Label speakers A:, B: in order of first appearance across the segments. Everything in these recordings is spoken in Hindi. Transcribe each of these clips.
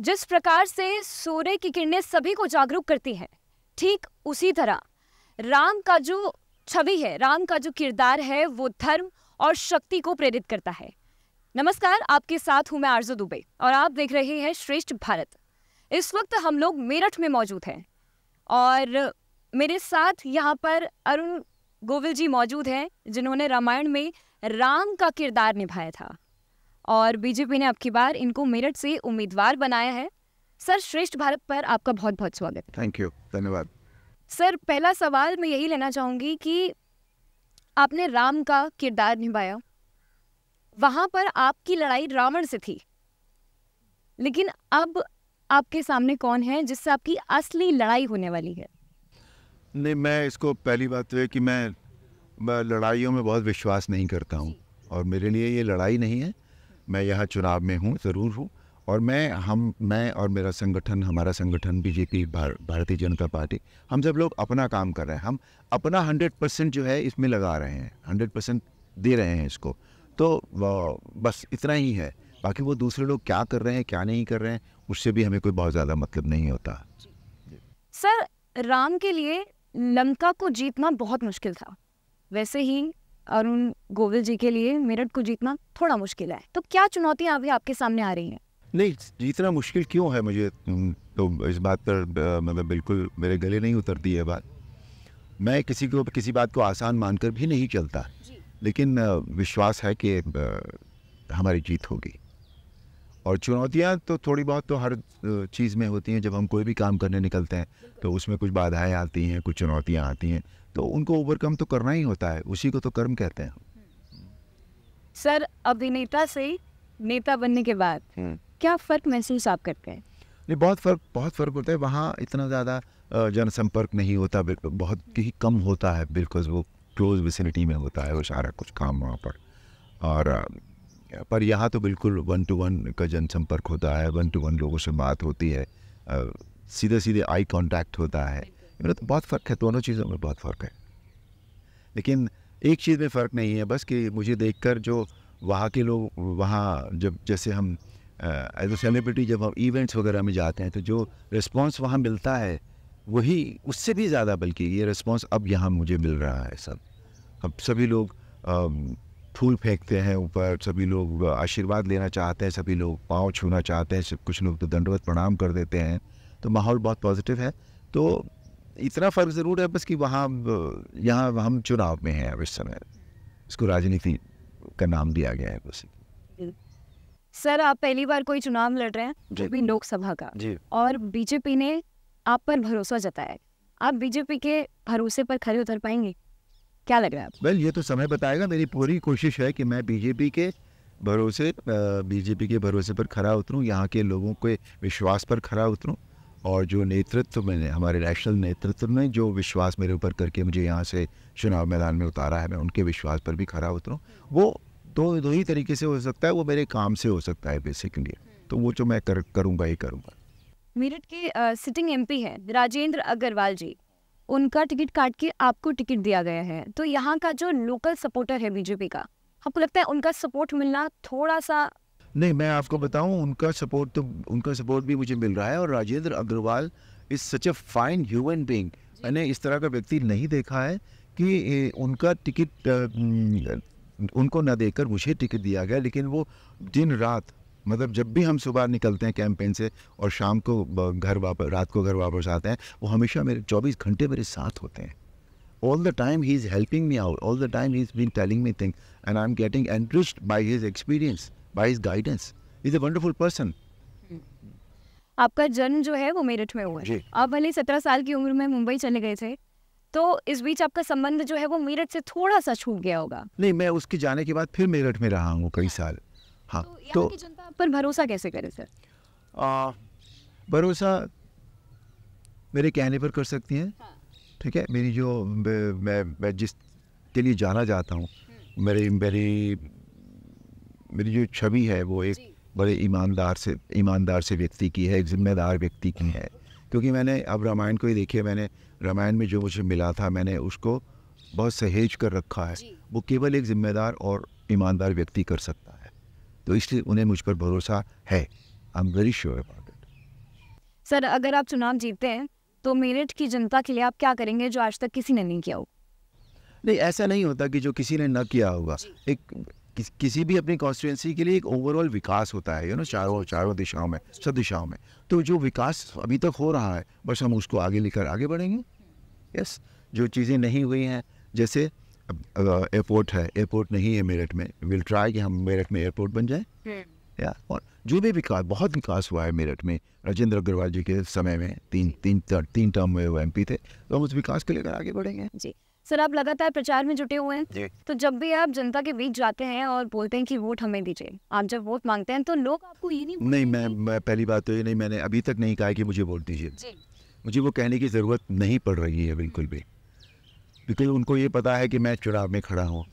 A: जिस प्रकार से सूर्य की किरणें सभी को जागरूक करती हैं ठीक उसी तरह राम का जो छवि है राम का जो किरदार है वो धर्म और शक्ति को प्रेरित करता है नमस्कार आपके साथ हूं मैं आरजू दुबे और आप देख रहे हैं श्रेष्ठ भारत इस वक्त हम लोग मेरठ में मौजूद हैं और मेरे साथ यहाँ पर अरुण गोविल जी मौजूद हैं जिन्होंने रामायण में राम का किरदार निभाया था और बीजेपी ने अब की बार इनको मेरठ से उम्मीदवार बनाया है सर श्रेष्ठ भारत पर आपका बहुत बहुत स्वागत
B: थैंक यू धन्यवाद
A: सर पहला सवाल मैं यही लेना चाहूंगी कि आपने राम का किरदार निभाया वहां पर आपकी लड़ाई रावण से थी लेकिन अब आपके सामने कौन है जिससे आपकी असली लड़ाई होने वाली है
B: नहीं मैं इसको पहली बात तो है कि मैं, मैं लड़ाइयों में बहुत विश्वास नहीं करता हूँ और मेरे लिए ये लड़ाई नहीं है मैं यहाँ चुनाव में हूँ ज़रूर हूँ और मैं हम मैं और मेरा संगठन हमारा संगठन बीजेपी भार, भारतीय जनता पार्टी हम सब लोग अपना काम कर रहे हैं हम अपना हंड्रेड परसेंट जो है इसमें लगा रहे हैं हंड्रेड परसेंट दे रहे हैं इसको तो बस इतना ही है बाकी वो दूसरे लोग क्या कर रहे हैं क्या नहीं कर रहे हैं उससे भी हमें कोई बहुत ज़्यादा मतलब नहीं होता
A: सर राम के लिए लंका को जीतना बहुत मुश्किल था वैसे ही अरुण गोविल जी के लिए मेरठ को जीतना थोड़ा मुश्किल है तो क्या चुनौतियां अभी आपके सामने आ रही हैं
B: नहीं जीतना मुश्किल क्यों है मुझे तो इस बात पर मतलब बिल्कुल मेरे गले नहीं उतरती है बात मैं किसी को किसी बात को आसान मानकर भी नहीं चलता लेकिन विश्वास है कि हमारी जीत होगी और चुनौतियाँ तो थोड़ी बहुत तो हर चीज़ में होती हैं जब हम कोई भी काम करने निकलते हैं तो उसमें कुछ बाधाएं आती हैं कुछ चुनौतियाँ आती हैं तो उनको ओवरकम तो करना ही होता है उसी को तो कर्म कहते हैं
A: सर अभिनेता से नेता बनने के बाद हम्म। क्या फ़र्क महसूस आप करते हैं
B: नहीं बहुत फ़र्क बहुत फ़र्क होता है वहाँ इतना ज़्यादा जनसंपर्क नहीं होता बहुत ही कम होता है बिल्कुल वो क्लोज विसिनिटी में होता है वो सारा कुछ काम वहाँ पर और पर यहाँ तो बिल्कुल वन टू वन का जनसंपर्क होता है वन टू वन लोगों से बात होती है सीधे सीधे आई कांटेक्ट होता है मेरा तो बहुत फ़र्क है दोनों चीज़ों में बहुत फ़र्क है लेकिन एक चीज़ में फ़र्क नहीं है बस कि मुझे देखकर जो वहाँ के लोग वहाँ जब जैसे हम एज अ सेलिब्रिटी जब हम इवेंट्स वगैरह में जाते हैं तो जो रिस्पॉन्स वहाँ मिलता है वही उससे भी ज़्यादा बल्कि ये रिस्पॉन्स अब यहाँ मुझे मिल रहा है सब अब सभी लोग फूल फेंकते हैं ऊपर सभी लोग आशीर्वाद लेना चाहते हैं सभी लोग पाँव छूना चाहते हैं सब कुछ लोग तो दंडवत प्रणाम कर देते हैं तो माहौल बहुत पॉजिटिव है तो इतना फ़र्क ज़रूर है बस कि वहाँ यहाँ हम चुनाव में हैं अब इस समय इसको राजनीति का नाम दिया गया है बस
A: सर आप पहली बार कोई चुनाव लड़ रहे हैं जो भी लोकसभा का जी और बीजेपी ने आप पर भरोसा जताया है आप बीजेपी के भरोसे पर खड़े उतर पाएंगे क्या लग रहा है
B: वेल ये तो समय बताएगा मेरी पूरी कोशिश है कि मैं बीजेपी के भरोसे बीजेपी के भरोसे पर खड़ा उतरूं यहाँ के लोगों के विश्वास पर खड़ा उतरूं और जो नेतृत्व मैंने हमारे नेशनल नेतृत्व ने जो विश्वास मेरे ऊपर करके मुझे यहाँ से चुनाव मैदान में उतारा है मैं उनके विश्वास पर भी खड़ा उतरूँ वो दो दो ही तरीके से हो सकता है वो मेरे काम से हो सकता है बेसिकली तो वो जो मैं कर करूँगा
A: ही करूँगा मेरठ के आ, सिटिंग एमपी हैं राजेंद्र अग्रवाल जी उनका टिकट काट के आपको टिकट दिया गया है तो यहाँ का जो लोकल सपोर्टर है बीजेपी का आपको लगता है उनका सपोर्ट मिलना थोड़ा सा
B: नहीं मैं आपको बताऊं उनका सपोर्ट तो उनका सपोर्ट भी मुझे मिल रहा है और Rajendra Agrawal is such a fine human being मैंने इस तरह का व्यक्ति नहीं देखा है कि उनका टिकट उनको ना देकर मुझे टिकट दिया गया लेकिन वो दिन रात मतलब जब भी हम सुबह निकलते हैं कैंपेन से और शाम को घर वापस रात को घर वापस आते हैं वो हमेशा मेरे 24 घंटे मेरे साथ होते हैं all the time he is helping me out all the time he is been telling me thing and I am getting enriched by his experience by his guidance is a wonderful person
A: आपका जन्म जो है वो मेरठ में हुआ है आप भले सत्रह साल की उम्र में मुंबई चले गए थे तो इस बीच आपका संबंध जो है वो मेरठ से थोड़ा सा छूट गया होगा
B: नहीं मैं उसके जाने के बाद फिर मेरठ में रहा हूँ कई साल हाँ तो, तो
A: जनता पर भरोसा कैसे करे सर
B: भरोसा मेरे कहने पर कर सकती हैं हाँ। ठीक है मेरी जो मैं मैं जिस के लिए जाना जाता हूँ हम्म। मेरी मेरी मेरी जो छवि है वो एक बड़े ईमानदार से ईमानदार से व्यक्ति की है एक जिम्मेदार व्यक्ति की है क्योंकि मैंने अब रामायण को ही देखिए मैंने रामायण में जो मुझे मिला था मैंने उसको बहुत सहेज कर रखा है वो केवल एक ज़िम्मेदार और ईमानदार व्यक्ति कर सकता है तो इसलिए उन्हें मुझ पर भरोसा है I am very sure about it
A: sir अगर आप चुनाव जीतते हैं तो मेरठ की जनता के लिए आप क्या करेंगे जो आज तक किसी ने नहीं किया हो
B: नहीं ऐसा नहीं होता कि जो किसी ने न किया होगा एक किस किसी भी अपनी कॉन्स्टिट्यूंसी के लिए एक ओवरऑल विकास होता है यू नो चारों चारों दिशाओं में सब दिशाओं में तो जो विकास अभी तक हो रहा है बस हम उसको आगे लेकर आगे बढ़ेंगे यस जो चीज़ें नहीं हुई हैं जैसे एयरपोर्ट है एयरपोर्ट नहीं है मेरठ में विल ट्राई कि हम मेरठ में एयरपोर्ट बन जाए hmm. या और जो भी विकास बहुत विकास हुआ है मेरठ में राजेंद्र अग्रवाल जी के समय में तीन तीन तीन टर्म में वो एम थे तो हम उस विकास को लेकर आगे
A: बढ़ेंगे जी सर आप लगातार प्रचार में जुटे हुए हैं तो जब भी आप जनता के बीच जाते हैं और बोलते हैं कि वोट हमें दीजिए आप जब वोट मांगते हैं तो लोग आपको ये नहीं
B: नहीं मैं, मैं पहली बात तो ये नहीं मैंने अभी तक नहीं कहा कि मुझे वोट दीजिए मुझे वो कहने की ज़रूरत नहीं पड़ रही है बिल्कुल भी बिल्कुल उनको ये पता है कि मैं चुनाव में खड़ा हूँ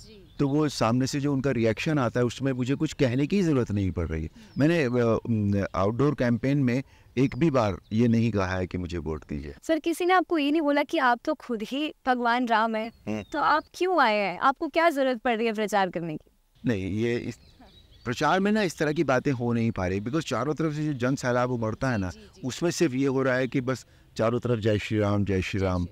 B: तो वो सामने से जो उनका रिएक्शन आता है उसमें मुझे कुछ कहने की ज़रूरत नहीं पड़ रही है मैंने आउटडोर कैंपेन में एक भी बार ये नहीं कहा है कि मुझे वोट दीजिए
A: सर किसी ने आपको ये नहीं बोला कि आप तो खुद ही भगवान राम है, है? हम्म। तो आप क्यों आए हैं आपको क्या ज़रूरत पड़ रही है प्रचार करने की
B: नहीं ये इस प्रचार में ना इस तरह की बातें हो नहीं पा रही बिकॉज चारों तरफ से जो जन सैलाब उमड़ता है ना उसमें सिर्फ ये हो रहा है कि बस चारों तरफ जय श्री राम जय श्री राम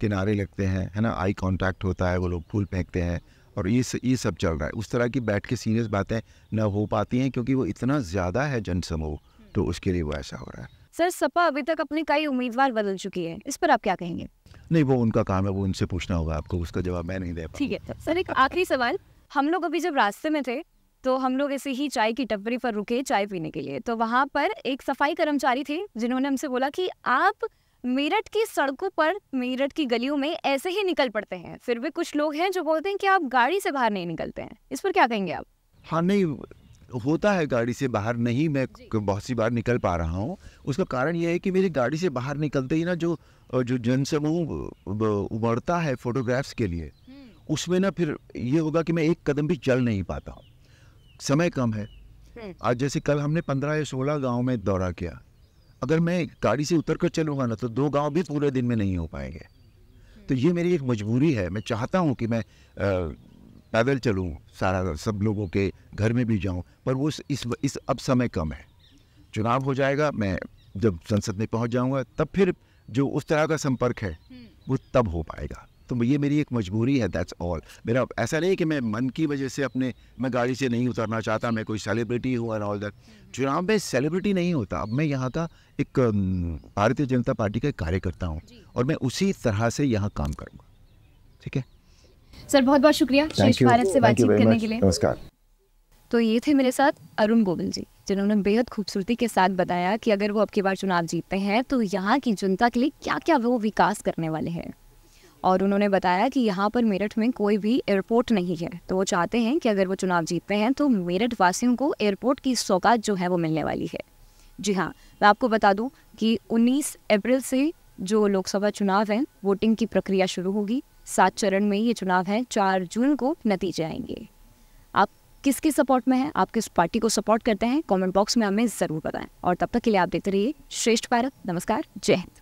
B: किनारे लगते हैं है ना आई कांटेक्ट होता है वो लोग फूल फेंकते हैं और ये ये सब चल रहा है उस तरह की बैठ के सीरियस बातें ना हो पाती हैं क्योंकि वो इतना ज़्यादा है जनसमूह तो हम्म। उसके लिए वो ऐसा हो रहा है
A: सर सपा अभी तक अपने कई उम्मीदवार बदल चुकी है इस पर आप क्या कहेंगे
B: नहीं वो उनका काम है वो उनसे पूछना होगा आपको उसका जवाब मैं नहीं दे पाऊँ
A: ठीक है तो सर एक आखिरी सवाल हम लोग अभी जब रास्ते में थे तो हम लोग ऐसे ही चाय की टपरी पर रुके चाय पीने के लिए तो वहाँ पर एक सफाई कर्मचारी थे जिन्होंने हमसे बोला कि आप मेरठ की सड़कों पर मेरठ की गलियों में ऐसे ही निकल पड़ते हैं फिर भी कुछ लोग हैं जो बोलते हैं कि आप गाड़ी से बाहर नहीं निकलते हैं इस पर क्या कहेंगे आप
B: हाँ नहीं होता है गाड़ी से बाहर नहीं मैं बहुत सी बार निकल पा रहा हूँ उसका कारण यह है कि मेरी गाड़ी से बाहर निकलते ही ना जो जो जनसमूह उमड़ता है फोटोग्राफ्स के लिए हम्म। उसमें ना फिर ये होगा कि मैं एक कदम भी चल नहीं पाता समय कम है हम्म। आज जैसे कल हमने पंद्रह या सोलह गाँव में दौरा किया अगर मैं गाड़ी से उतर कर चलूँगा ना तो दो गांव भी पूरे दिन में नहीं हो पाएंगे तो ये मेरी एक मजबूरी है मैं चाहता हूँ कि मैं पैदल चलूँ सारा सब लोगों के घर में भी जाऊँ पर वो इस इस अब समय कम है चुनाव हो जाएगा मैं जब संसद में पहुँच जाऊँगा तब फिर जो उस तरह का संपर्क है हम्म। वो तब हो पाएगा तो ये मेरी एक मजबूरी है दैट्स ऑल मेरा ऐसा नहीं कि मैं मन की वजह से अपने मैं गाड़ी से नहीं उतरना चाहता मैं कोई सेलिब्रिटी हूँ एंड ऑल दैट चुनाव में सेलिब्रिटी नहीं होता अब मैं यहाँ का एक भारतीय जनता पार्टी का कार्यकर्ता हूँ और मैं उसी तरह से यहाँ काम करूँगा ठीक
A: है सर बहुत बहुत शुक्रिया श्रेष्ठ भारत से बातचीत करने के लिए नमस्कार तो ये थे मेरे साथ अरुण गोविल जी जिन्होंने बेहद खूबसूरती के साथ बताया कि अगर वो अब की बार चुनाव जीतते हैं तो यहाँ की जनता के लिए क्या क्या वो विकास करने वाले हैं और उन्होंने बताया कि यहाँ पर मेरठ में कोई भी एयरपोर्ट नहीं है तो वो चाहते हैं कि अगर वो चुनाव जीतते हैं तो मेरठ वासियों को एयरपोर्ट की सौगात जो है वो मिलने वाली है जी हाँ मैं आपको बता दूँ कि 19 अप्रैल से जो लोकसभा चुनाव हैं वोटिंग की प्रक्रिया शुरू होगी सात चरण में ये चुनाव है चार जून को नतीजे आएंगे आप किसके सपोर्ट में हैं आप किस पार्टी को सपोर्ट करते हैं कमेंट बॉक्स में हमें ज़रूर बताएं और तब तक के लिए आप देखते रहिए श्रेष्ठ भारत नमस्कार जय हिंद